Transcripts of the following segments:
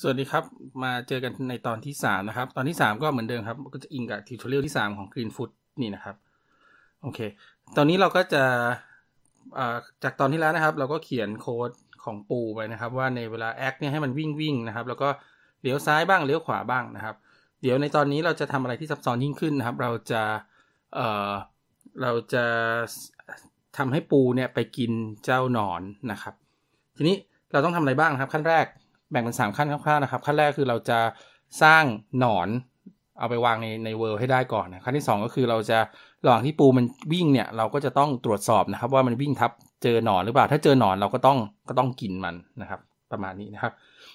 สวัสดีครับมาเจอกันในตอนที่3นะครับ ตอนที่ 3 ก็เหมือนเดิมครับ ก็จะ อิงกับทิวทอเรียลที่ 3 ของ Green Food นี่นะครับ โอเค ตอนนี้เราก็จะจากตอนที่แล้วนะครับ เราก็เขียนโค้ดของปูไปนะครับ ว่าในเวลาแอคเนี่ยให้มันวิ่งวิ่งนะครับ แล้วก็เลี้ยวซ้ายบ้างเลี้ยวขวาบ้างนะครับ เดี๋ยวในตอนนี้เราจะทำอะไรที่ซับซ้อนยิ่งขึ้นนะครับ เราจะเเราจะทำให้ปูเนี่ยไปกินเจ้าหนอนนะครับ ทีนี้เราต้องทำอะไรบ้างครับ ขั้นแรกแบ่งเป็น3ขั้นคร่าวๆนะครับขั้นแรกคือเราจะสร้างหนอน เอาไปวางในในเวิร์ให้ได้ก่อนนะขั้นที่2ก็คือเราจะหลังที่ปูมันวิ่งเนี่ยเราก็จะต้องตรวจสอบนะครับ ว่ามันวิ่งทับเจอหนอนหรือเปล่า ถ้าเจอหนอนเราก็ต้องก็ต้องกินมันนะครับ ประมาณนี้นะครับ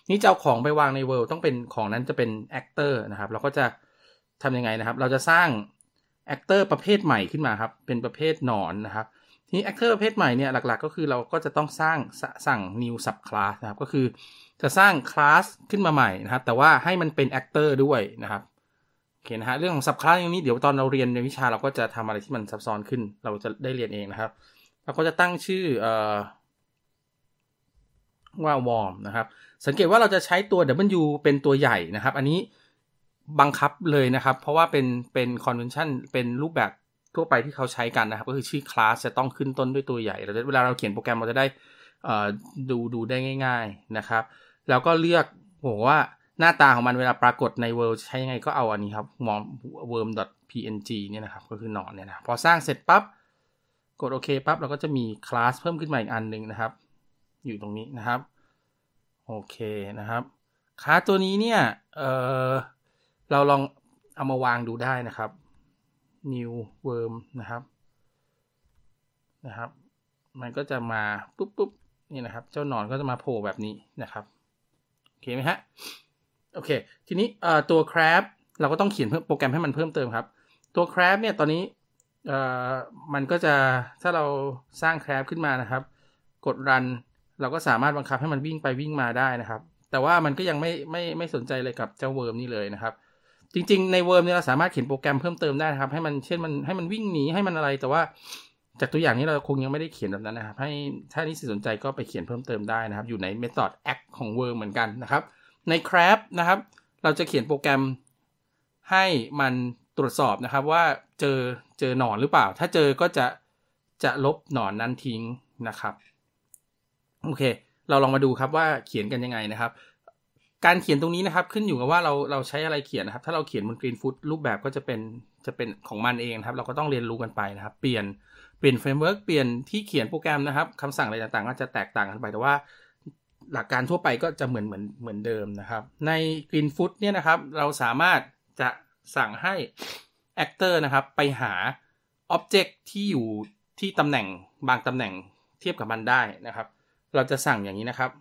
นี่จะเอาของไปวางในเวิร์ต้องเป็นของนั้นจะเป็นแอคเตอร์นะครับ เราก็จะทํำยังไงนะครับ เราจะสร้างแอคเตอร์ประเภทใหม่ขึ้นมาครับเป็นประเภทหนอนนะครับทีนี้เตอร์ประเภทใหม่เนี่ยหลักๆ ก็คือเราก็จะต้องสร้างสั่ง new sub class นะครับก็คือจะสร้างคลาสขึ้นมาใหม่นะครับ แต่ว่าให้มันเป็นแอคเตอร์ด้วยนะครับโอเคนะฮะเรื่องของ sub class อย่างนี้เดี๋ยวตอนเราเรียนในวิชาเราก็จะทำอะไรที่มันซับซ้อนขึ้นเราจะได้เรียนเองนะครับ เราก็จะตั้งชื่อ ว่าวอร์มนะครับ สังเกตว่าเราจะใช้ตัว W เป็นตัวใหญ่นะครับ อันนี้บังคับเลยนะครับ เพราะว่าเป็นเป็น convention เป็นรูปแบบทั่วไปที่เขาใช้กันนะครับ ก็คือชื่อคลาสจะต้องขึ้นต้นด้วยตัวใหญ่ เวลาเราเขียนโปรแกรมเราจะได้ดูดูได้ง่ายๆนะครับ แล้วก็เลือกผมว่าหน้าตาของมันเวลาปรากฏในวิ r l ์ใช้ยังไงก็เอาอันนี้ครับมองเวิร์ม p n g เนี่ยนะครับก็คือหนอนเนี่ยนะพอสร้างเสร็จปับ๊บกดโอเคปับ๊บเราก็จะมีคลาสเพิ่มขึ้นมาอีกอันหนึ่งนะครับ อยู่ตรงนี้นะครับโอเคนะครับคลาสตัวนี้เนี่ยเเราลองเอามาวางดูได้นะครับ new worm นะครับนะครับ มันก็จะมาปุ๊บปุ๊บนี่นะครับ เจ้าหนอนก็จะมาโผล่แบบนี้นะครับโอเคไหมฮะโอเค ทีนี้ตัว crab เราก็ต้องเขียนเพิ่มโปรแกรมให้มันเพิ่มเติมครับ ตัว crab เนี่ยตอนนี้มันก็จะถ้าเราสร้าง crab ขึ้นมานะครับกด run เราก็สามารถบังคับให้มันวิ่งไปวิ่งมาได้นะครับแต่ว่ามันก็ยังไม่ไม่ไม่สนใจเลยกับเจ้าเวิร์มนี่เลยนะครับจริงๆ ในเวิร์มเนี่ยเราสามารถเขียนโปรแกรมเพิ่มเติมได้นะครับ ให้มันเช่นมันให้มันวิ่งหนี ให้มันอะไร แต่ว่าจากตัวอย่างนี้เราคงยังไม่ได้เขียนแบบนั้นนะครับ ให้ถ้านี่สนใจก็ไปเขียนเพิ่มเติมได้นะครับ อยู่ใน method act ของเวิร์มเหมือนกันนะครับ ใน crab นะครับเราจะเขียนโปรแกรมให้มันตรวจสอบนะครับ ว่าเจอเจอหนอนหรือเปล่า ถ้าเจอก็จะจะลบหนอนนั้นทิ้งนะครับโอเค เราลองมาดูครับว่าเขียนกันยังไงนะครับการเขียนตรงนี้นะครับขึ้นอยู่กับว่าเราเราใช้อะไรเขียนนะครับ ถ้าเราเขียนบนกรีนฟุตรูปแบบก็จะเป็นจะเป็นของมันเองครับ เราก็ต้องเรียนรู้กันไปนะครับ เปลี่ยนเปลี่ยนเฟรมเวิร์กเปลี่ยนที่เขียนโปรแกรมนะครับคำสั่งอะไรต่างๆก็จะแตกต่างกันไป แต่ว่าหลักการทั่วไปก็จะเหมือนเหมือนเหมือนเดิมนะครับ ใน Green f o o t เนี่ยนะครับ เราสามารถจะสั่งให้ Actor นะครับ ไปหา Object ที่อยู่ที่ตำแหน่งบางตำแหน่งเทียบกับมันได้นะครับ เราจะสั่งอย่างนี้นะครับ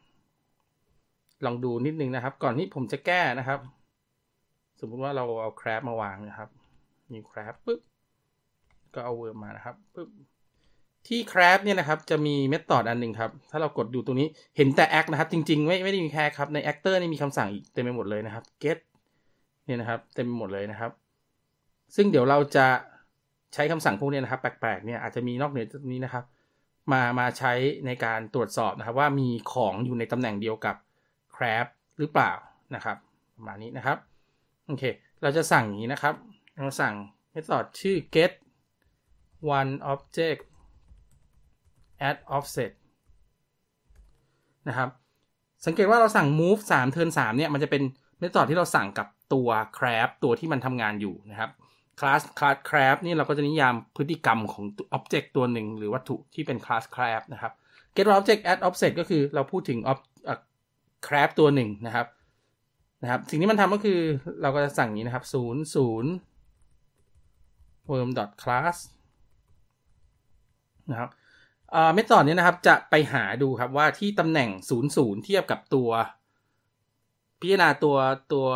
ลองดูนิดนึงนะครับ ก่อนที่ผมจะแก้นะครับ สมมุติว่าเราเอาแครปมาวางนะครับ มีแครปปึ๊บก็เอาเวิร์มมานะครับปึ๊บที่แครปเนี่ยนะครับจะมีเมธอดอันหนึ่งครับ ถ้าเรากดดูตรงนี้เห็นแต่แอคนะครับ จริง ๆไม่ไม่ได้มีแค่ครับ ในแอคเตอร์นี่มีคำสั่ง อีก เต็มไปหมดเลยนะครับ get เนี่ยนะครับเต็มไปหมดเลยนะครับ ซึ่งเดี๋ยวเราจะใช้คำสั่งพวกนี้นะครับแปลกๆเนี่ยอาจจะมีนอกเหนือจากนี้นะครับ มามาใช้ในการตรวจสอบนะครับ ว่ามีของอยู่ในตำแหน่งเดียวกับแ r รบหรือเปล่านะครับประมาณนี้นะครับโอเคเราจะสั่งอย่างนี้นะครับ เราสั่ง method ชื่อ get one object at offset นะครับสังเกตว่าเราสั่ง move 3 turn 3เนี่ย มันจะเป็นเมธอดที่เราสั่งกับตัว crab ตัวที่มันทำงานอยู่นะครับ class class crab นี่เราก็จะนิยามพฤติกรรมของ object ตัวหนึ่งหรือวัตถุที่เป็น class crab นะครับ get object at offset ก็คือเราพูดถึงคราฟตัวหนึ่งนะครับนะครับสิ่งที่มันทำก็คือเราก็จะสั่งนี้นะครับ0 0 worm class นะครับเมธอดนี้นะครับจะไปหาดูครับว่าที่ตำแหน่ง 00 เทียบกับตัว พิจารณาตัวตัว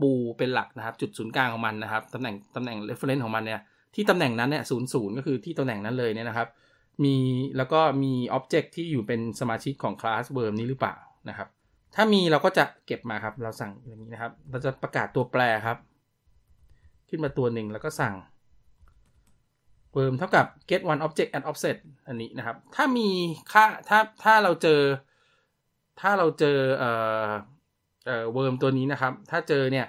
ปูเป็นหลักนะครับ จุดศูนย์กลางของมันนะครับตำแหน่งตำแหน่ง reference ของมันเนี่ยที่ตำแหน่งนั้นเนี่ยศูนย์ศูนย์ก็คือที่ตำแหน่งนั้นเลยเนี่ยนะครับมีแล้วก็มีออ็บเจกต์ที่อยู่เป็นสมาชิกของลาสเว worm นี้หรือเปล่านะครับ ถ้ามีเราก็จะเก็บมาครับ เราสั่งอย่างนี้นะครับ เราจะประกาศตัวแปรครับ ขึ้นมาตัวหนึ่งแล้วก็สั่งเพิ่มเท่ากับ get one object at offset อันนี้นะครับ ถ้ามีค่า ถ้า ถ้าเราเจอ ถ้าเราเจอเอ่อเอ่อ worm ตัวนี้นะครับ ถ้าเจอเนี่ย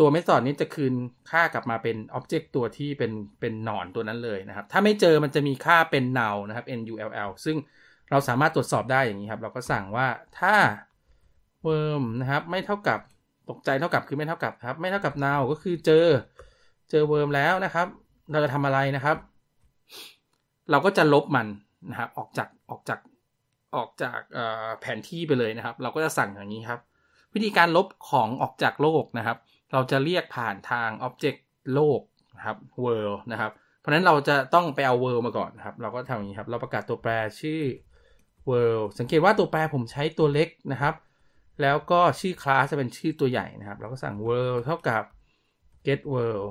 ตัวเมสอดนี้จะคืนค่ากลับมาเป็นอ็อบเจกต์ตัวที่เป็น เป็นหนอนตัวนั้นเลยนะครับ ถ้าไม่เจอมันจะมีค่าเป็น null นะครับ n u l l ซึ่งเราสามารถตรวจสอบได้อย่างนี้ครับ เราก็สั่งว่าถ้าเิร์มนะครับ ไม่เท่ากับตกใจเท่ากับคือไม่เท่ากับครับ ไม่เท่ากับ now ก็คือเจอเจอเิร์มแล้วนะครับ เราจะทำอะไรนะครับ เราก็จะลบมันนะครับ ออกจากออกจากออกจากแผนที่ไปเลยนะครับ เราก็จะสั่งอย่างนี้ครับ วิธีการลบของออกจากโลกนะครับ เราจะเรียกผ่านทาง object โลกนะครับ world นะครับ เพราะนั้นเราจะต้องไปเอา world มาก่อนนะครับ เราก็ทำอย่างนี้ครับเราประกาศตัวแปรชื่อ world สังเกตว่าตัวแปรผมใช้ตัวเล็กนะครับ แล้วก็ชื่อคลาสจะเป็นชื่อตัวใหญ่นะครับ เราก็สั่ง world เท่ากับ get world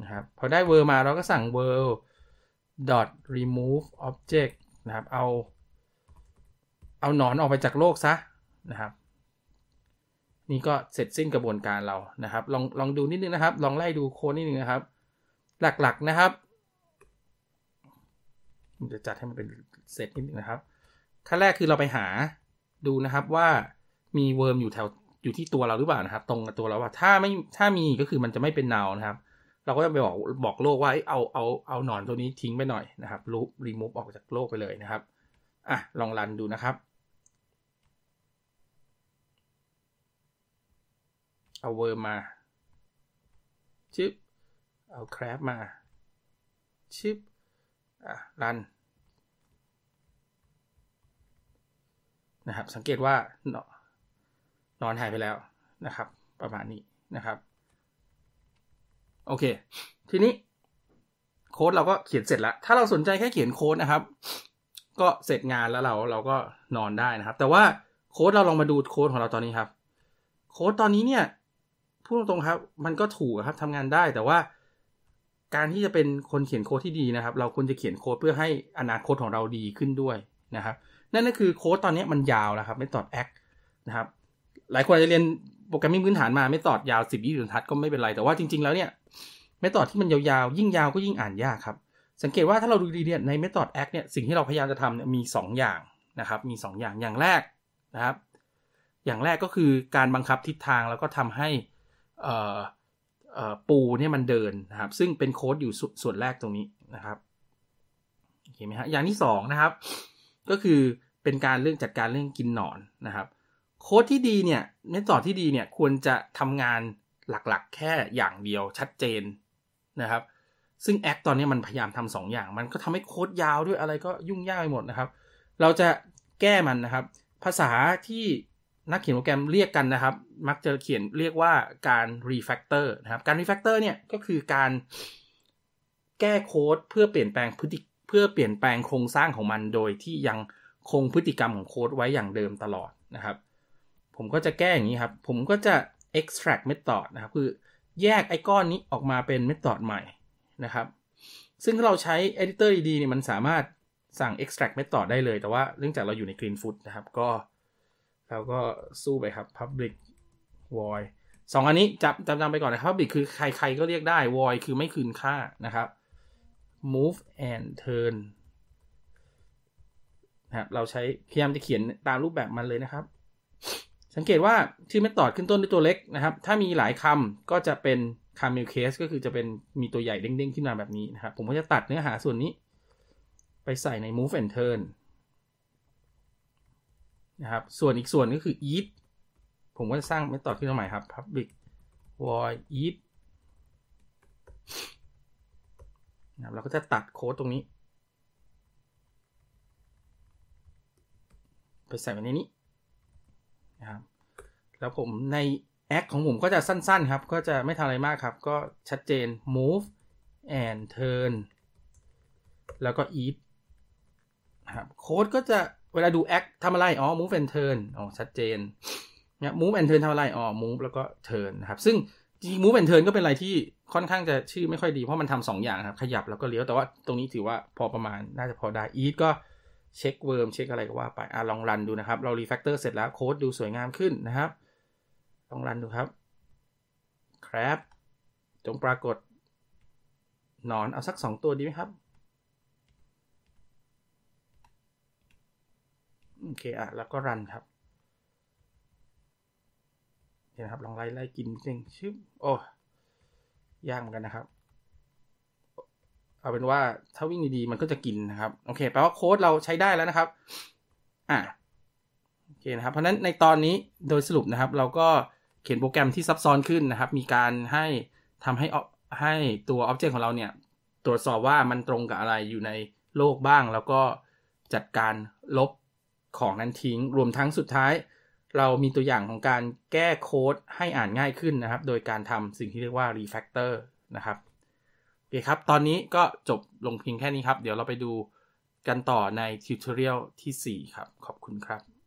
นะครับ พอได้ world มาเราก็สั่ง world dot remove object นะครับ เอา เอาหนอนออกไปจากโลกซะนะครับ นี่ก็เสร็จสิ้นกระบวนการเรา นะครับ ลองลองดูนิดนึงนะครับ ลองไล่ดูโค้ดนิดนึงนะครับ หลักๆนะครับจะจัดให้มันเป็นเซตนิดนึงนะครับขั้นแรกคือเราไปหาดูนะครับว่ามีเวิร์มอยู่แถวอยู่ที่ตัวเราหรือเปล่านะครับ ตรงตัวเราว่าถ้าไม่ถ้ามีก็คือมันจะไม่เป็นเนานะครับ เราก็จะไปบอกบอกโลกว่าเอาเอาเอาหนอนตัวนี้ทิ้งไปหน่อยนะครับรูปรีมูฟออกจากโลกไปเลยนะครับ อ่ะ ลองรันดูนะครับ เอาเวิร์มมาชิป เอาแครบมา ชิปรันนะครับสังเกตว่า นอนหายไปแล้วนะครับ ประมาณนี้นะครับโอเค ทีนี้โค้ดเราก็เขียนเสร็จแล้ว ถ้าเราสนใจแค่เขียนโค้ดนะครับ ก็เสร็จงานแล้วเราเราก็นอนได้นะครับ แต่ว่าโค้ดเราลองมาดูโค้ดของเราตอนนี้ครับ โค้ดตอนนี้เนี่ยพูดตรงๆครับมันก็ถูกครับทำงานได้แต่ว่าการที่จะเป็นคนเขียนโค้ดที่ดีนะครับ เราควรจะเขียนโค้ดเพื่อให้อนาคตของเราดีขึ้นด้วยนะครับ นั่นก็คือโค้ดตอนนี้มันยาวแล้วครับ ไม่ตอดแอคนะครับ หลายคนอาจจะเรียนโปรแกรมมิ่งพื้นฐานมา ไม่ตอดยาวสิบยี่สิบทัดก็ไม่เป็นไร แต่ว่าจริง ๆแล้วเนี่ยไม่ตอดที่มันยาวๆยิ่งยาว ก็ยิ่งอ่านยากครับ สังเกตว่าถ้าเราดูดีเนี่ยในไม่ตอดแอคเนี่ยสิ่งที่เราพยายามจะทำเนี่ยมี 2 อย่างนะครับ มี 2 อย่างอย่างแรกนะครับ อย่างแรกก็คือการบังคับทิศทางแล้วก็ทำให้ปูเนี่ยมันเดินนะครับ ซึ่งเป็นโค้ดอยู่ ส่วนแรกตรงนี้นะครับโอเคไหมฮะอย่างที่2นะครับ ก็คือเป็นการเรื่องจัดการเรื่องกินนอนนะครับ โค้ดที่ดีเนี่ยเม่อดที่ดีเนี่ยควรจะทำงานหลักๆ แค่อย่างเดียวชัดเจนนะครับ ซึ่งแอคตอนนี้มันพยายามทำสองอย่าง มันก็ทำให้โค้ดยาวด้วยอะไรก็ยุ่งยากไปหมดนะครับ เราจะแก้มันนะครับ ภาษาที่นักเขียนโปรแกรมเรียกกันนะครับ มักจะเขียนเรียกว่าการ refactor นะครับ การ refactor เนี่ยก็คือการแก้โค้ด เพื่อเปลี่ยนแปลงพฤติเพื่อเปลี่ยนแปลงโครงสร้างของมันโดยที่ยังคงพฤติกรรมของโค้ดไว้อย่างเดิมตลอดนะครับ ผมก็จะแก้อย่างนี้ครับ ผมก็จะ extract method นะครับ คือแยกไอก้อนนี้ออกมาเป็น method ใหม่นะครับ ซึ่งเราใช้ editor ดีๆเนี่ยมันสามารถสั่ง extract method ได้เลย แต่ว่าเนื่องจากเราอยู่ใน green food นะครับก็เราก็สู้ไปครับ Public Void สองอันนี้จำจำจำไปก่อนนะครับ Public คือใครใครก็เรียกได้ Void คือไม่คืนค่านะครับ Move and Turn นะครับ เราใช้พยายามจะเขียนตามรูปแบบมันเลยนะครับ สังเกตว่าชื่อเมตอดขึ้นต้นด้วยตัวเล็กนะครับ ถ้ามีหลายคำก็จะเป็นคามิลเคสก็คือจะเป็นมีตัวใหญ่เด้ง ๆ ขึ้นมาแบบนี้นะครับ ผมก็จะตัดเนื้อหาส่วนนี้ ไปใส่ใน move and turn นะครับส่วนอีกส่วนก็คือ if ผมก็จะสร้างเมธอดขึ้นมาใหม่ครับ public void if นะครับเราก็จะตัดโค้ดตรงนี้ ไปใส่ไว้ในนี้นะครับแล้วผมในแอคของผมก็จะสั้นๆครับ ก็จะไม่ทำอะไรมากครับ ก็ชัดเจน move and turn แล้วก็ if ครับโค้ดก็จะเวลาดูแอคทำอะไร อ๋อ move and turn อ๋อ ชัดเจนเนี่ย move and turn ทำอะไร อ๋อ move แล้วก็ turn นะครับ ซึ่งจริง move and turn ก็เป็นอะไรที่ค่อนข้างจะชื่อไม่ค่อยดีเพราะมันทำสองอย่างครับ ขยับแล้วก็เลี้ยวแต่ว่าตรงนี้ถือว่าพอประมาณ น่าจะพอได้ eat ก็เช็คเวิร์มเช็คอะไรก็ว่าไปอ่ะลองรันดูนะครับ เรา refactor เสร็จแล้ว โค้ดดูสวยงามขึ้นนะครับลองรันดูครับครับจงปรากฏ นอนเอาสักสองตัวดีไหมครับโอเคอ่ะแล้วก็รันครับเห็นครับ ลองไล่ไล่กินเิ่งชิบโอ้ยากเหมือนกันนะครับเอาเป็นว่า ถ้าวิ่งดี ๆ มันก็จะกินนะครับ โอเค แปลว่าโค้ดเราใช้ได้แล้วนะครับอ่ะโอเคนะครับ เพราะนั้นในตอนนี้โดยสรุปนะครับ เราก็เขียนโปรแกรมที่ซับซ้อนขึ้นนะครับ มีการให้ทำให้ให้ตัวอ็อบเจกต์ของเราเนี่ยตรวจสอบว่ามันตรงกับอะไรอยู่ในโลกบ้าง แล้วก็จัดการลบของนั้นทิ้งรวมทั้งสุดท้าย เรามีตัวอย่างของการแก้โค้ดให้อ่านง่ายขึ้นนะครับ โดยการทำสิ่งที่เรียกว่า refactor นะครับโอเคครับตอนนี้ก็จบลงเพียงแค่นี้ครับ เดี๋ยวเราไปดูกันต่อในทิวทอเรียลที่ 4 ครับ ขอบคุณครับ